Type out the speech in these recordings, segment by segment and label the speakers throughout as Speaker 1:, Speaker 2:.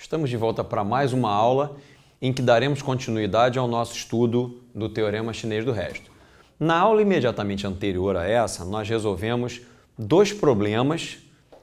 Speaker 1: Estamos de volta para mais uma aula em que daremos continuidade ao nosso estudo do Teorema Chinês do Resto. Na aula imediatamente anterior a essa, nós resolvemos dois problemas,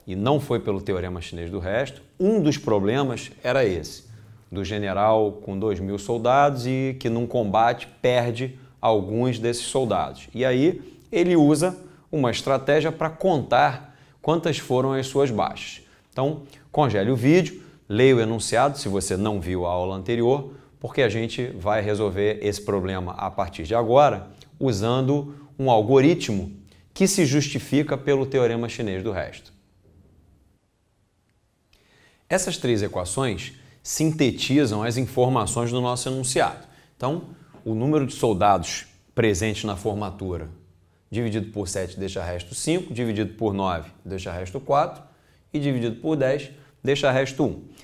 Speaker 1: e não foi pelo Teorema Chinês do Resto. Um dos problemas era esse, do general com dois mil soldados e que num combate perde alguns desses soldados. E aí ele usa uma estratégia para contar quantas foram as suas baixas. Então, congele o vídeo, Leia o enunciado se você não viu a aula anterior, porque a gente vai resolver esse problema a partir de agora usando um algoritmo que se justifica pelo teorema chinês do resto. Essas três equações sintetizam as informações do nosso enunciado. Então, o número de soldados presentes na formatura dividido por 7 deixa resto 5, dividido por 9 deixa resto 4 e dividido por 10 deixa resto 1.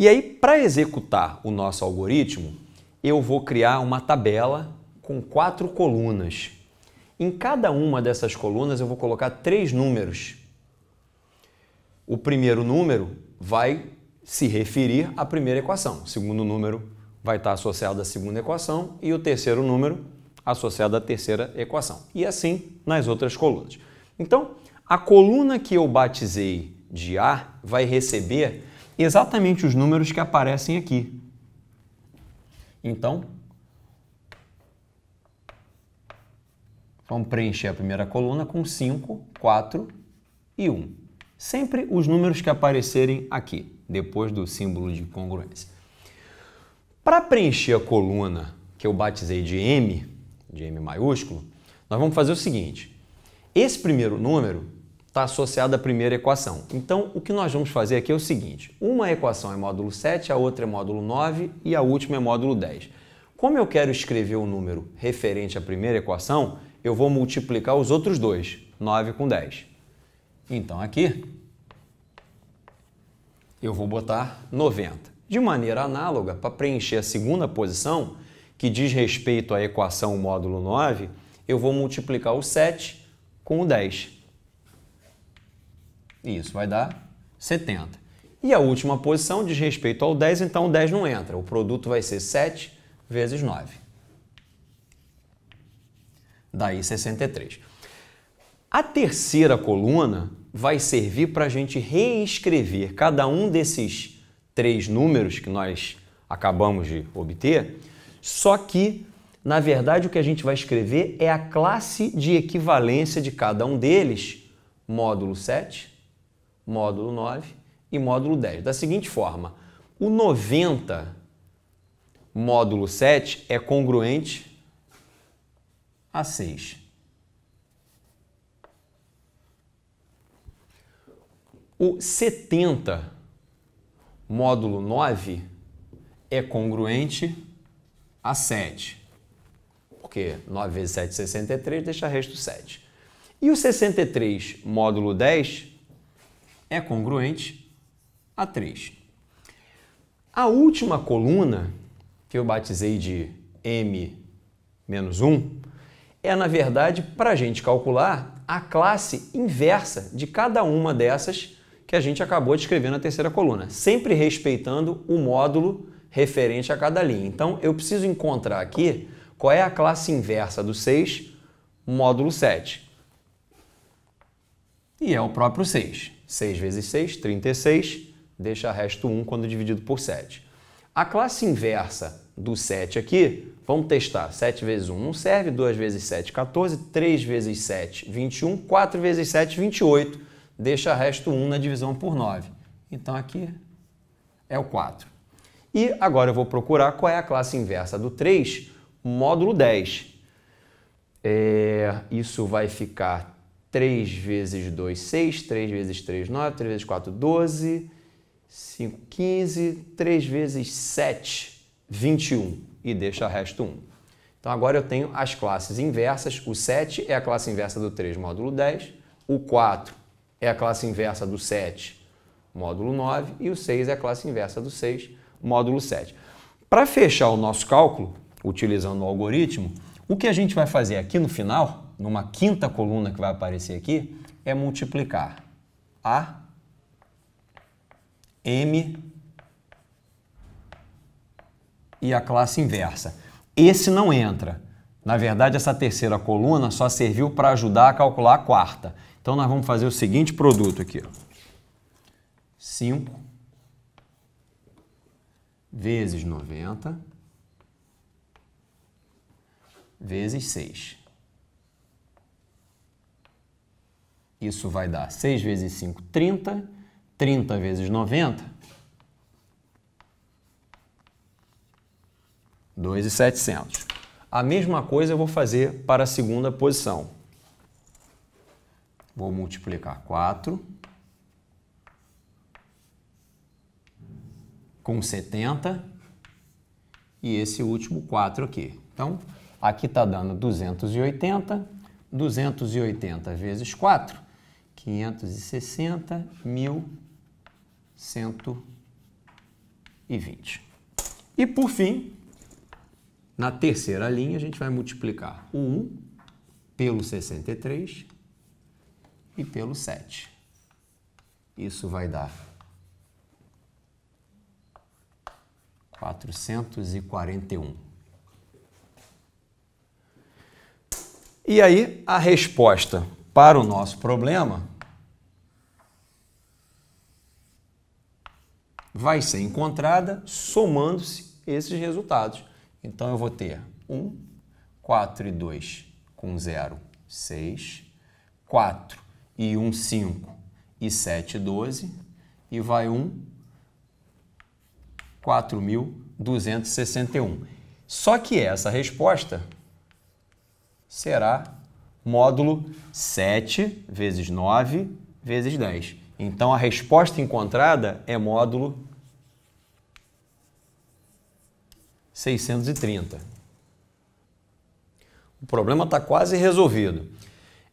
Speaker 1: E aí, para executar o nosso algoritmo, eu vou criar uma tabela com quatro colunas. Em cada uma dessas colunas eu vou colocar três números. O primeiro número vai se referir à primeira equação. O segundo número vai estar associado à segunda equação e o terceiro número associado à terceira equação. E assim nas outras colunas. Então, a coluna que eu batizei de A vai receber exatamente os números que aparecem aqui. Então, vamos preencher a primeira coluna com 5, 4 e 1. Sempre os números que aparecerem aqui, depois do símbolo de congruência. Para preencher a coluna que eu batizei de M, de M maiúsculo, nós vamos fazer o seguinte. Esse primeiro número está associada à primeira equação. Então, o que nós vamos fazer aqui é o seguinte: uma equação é módulo 7, a outra é módulo 9 e a última é módulo 10. Como eu quero escrever o um número referente à primeira equação, eu vou multiplicar os outros dois, 9 com 10. Então, aqui eu vou botar 90. De maneira análoga, para preencher a segunda posição, que diz respeito à equação módulo 9, eu vou multiplicar o 7 com o 10. Isso, vai dar 70. E a última posição diz respeito ao 10, então o 10 não entra. O produto vai ser 7 vezes 9. Daí 63. A terceira coluna vai servir para a gente reescrever cada um desses três números que nós acabamos de obter, só que, na verdade, o que a gente vai escrever é a classe de equivalência de cada um deles, módulo 7 módulo 9 e módulo 10. Da seguinte forma, o 90 módulo 7 é congruente a 6. O 70 módulo 9 é congruente a 7. Porque 9 vezes 7 é 63, deixa resto 7. E o 63 módulo 10 é congruente a 3. A última coluna, que eu batizei de M menos 1, é, na verdade, para a gente calcular a classe inversa de cada uma dessas que a gente acabou de escrever na terceira coluna, sempre respeitando o módulo referente a cada linha. Então, eu preciso encontrar aqui qual é a classe inversa do 6, módulo 7. E é o próprio 6. 6 vezes 6, 36, deixa resto 1 quando dividido por 7. A classe inversa do 7 aqui, vamos testar. 7 vezes 1 não serve, 2 vezes 7, 14, 3 vezes 7, 21, 4 vezes 7, 28. Deixa resto 1 na divisão por 9. Então aqui é o 4. E agora eu vou procurar qual é a classe inversa do 3, módulo 10. É, isso vai ficar 3 vezes 2, 6. 3 vezes 3, 9. 3 vezes 4, 12. 5, 15. 3 vezes 7, 21. E deixa o resto 1. Então agora eu tenho as classes inversas. O 7 é a classe inversa do 3, módulo 10. O 4 é a classe inversa do 7, módulo 9. E o 6 é a classe inversa do 6, módulo 7. Para fechar o nosso cálculo, utilizando o algoritmo, o que a gente vai fazer aqui no final, numa quinta coluna que vai aparecer aqui, é multiplicar A, M e a classe inversa. Esse não entra. Na verdade, essa terceira coluna só serviu para ajudar a calcular a quarta. Então, nós vamos fazer o seguinte produto aqui. 5 vezes 90 vezes 6. Isso vai dar 6 vezes 5, 30. 30 vezes 90, 2,700. A mesma coisa eu vou fazer para a segunda posição. Vou multiplicar 4 com 70 e esse último 4 aqui. Então, Aqui está dando 280, 280 vezes 4, 560, 1120. E por fim, na terceira linha, a gente vai multiplicar o 1 pelo 63 e pelo 7. Isso vai dar 441. E aí a resposta para o nosso problema vai ser encontrada somando-se esses resultados. Então eu vou ter 1, 4 e 2 com 0, 6, 4 e 1, 5 e 7, 12, e vai 1, 4.261. Só que essa resposta será módulo 7 vezes 9 vezes 10. Então a resposta encontrada é módulo 630. O problema está quase resolvido.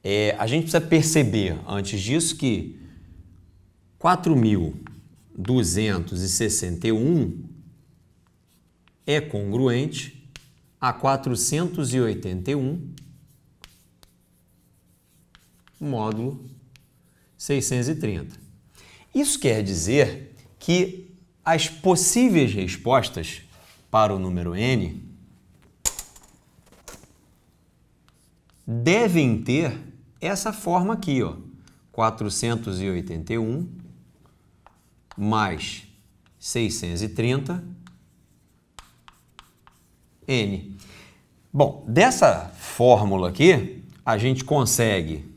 Speaker 1: É, a gente precisa perceber, antes disso, que 4.261 é congruente a 481 módulo 630. Isso quer dizer que as possíveis respostas para o número n devem ter essa forma aqui, ó, 481 mais 630 n. Bom, dessa fórmula aqui, a gente consegue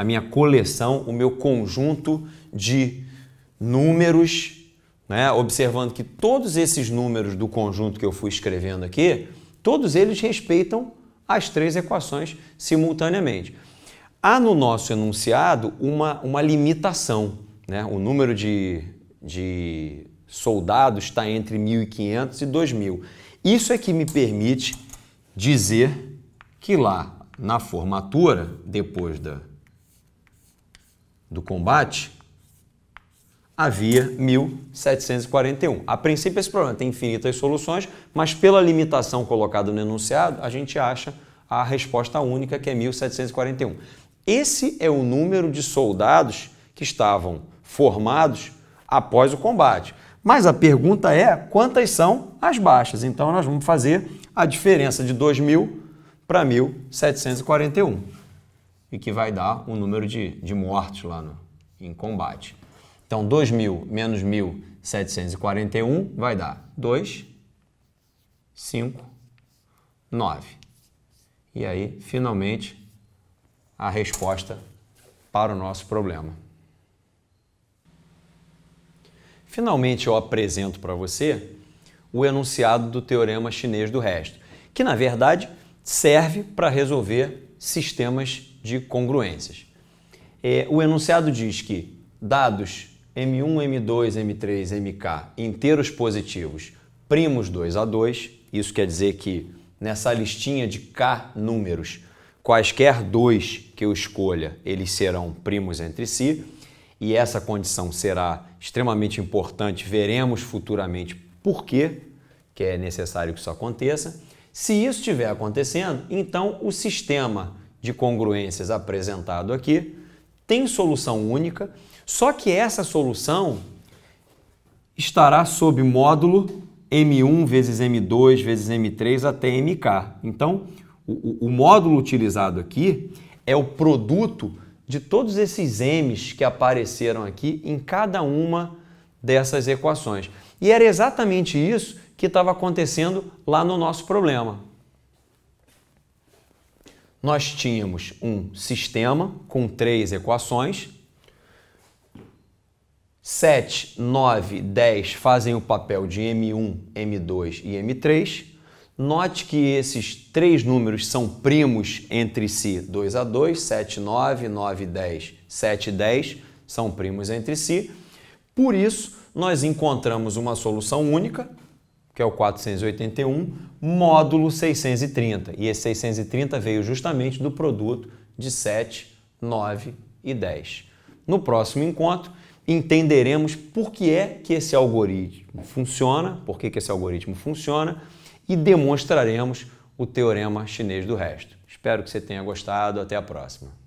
Speaker 1: a minha coleção, o meu conjunto de números, né? observando que todos esses números do conjunto que eu fui escrevendo aqui, todos eles respeitam as três equações simultaneamente. Há no nosso enunciado uma, uma limitação. Né? O número de, de soldados está entre 1.500 e 2.000. Isso é que me permite dizer que lá na formatura, depois da, do combate, havia 1741. A princípio, esse problema tem infinitas soluções, mas pela limitação colocada no enunciado, a gente acha a resposta única, que é 1741. Esse é o número de soldados que estavam formados após o combate. Mas a pergunta é quantas são as baixas? Então nós vamos fazer a diferença de 2000 para 1741 e que vai dar o número de, de mortes lá no, em combate. Então, 2.000 menos 1.741 vai dar 2, 5, 9. E aí, finalmente, a resposta para o nosso problema. Finalmente, eu apresento para você o enunciado do teorema chinês do resto, que na verdade serve para resolver sistemas de congruências. É, o enunciado diz que dados M1, M2, M3, MK inteiros positivos, primos 2 a 2, isso quer dizer que nessa listinha de K números, quaisquer dois que eu escolha, eles serão primos entre si, e essa condição será extremamente importante, veremos futuramente por que é necessário que isso aconteça. Se isso estiver acontecendo, então o sistema de congruências apresentado aqui tem solução única, só que essa solução estará sob módulo M1 vezes M2 vezes M3 até MK. Então, o, o módulo utilizado aqui é o produto de todos esses M's que apareceram aqui em cada uma dessas equações. E era exatamente isso que estava acontecendo lá no nosso problema. Nós tínhamos um sistema com três equações. 7, 9, 10 fazem o papel de M1, M2 e M3. Note que esses três números são primos entre si, 2 a 2, 7, 9, 9, 10, 7, 10 são primos entre si. Por isso, nós encontramos uma solução única que é o 481, módulo 630. E esse 630 veio justamente do produto de 7, 9 e 10. No próximo encontro, entenderemos por que é que esse algoritmo funciona, por que, que esse algoritmo funciona e demonstraremos o teorema chinês do resto. Espero que você tenha gostado. Até a próxima.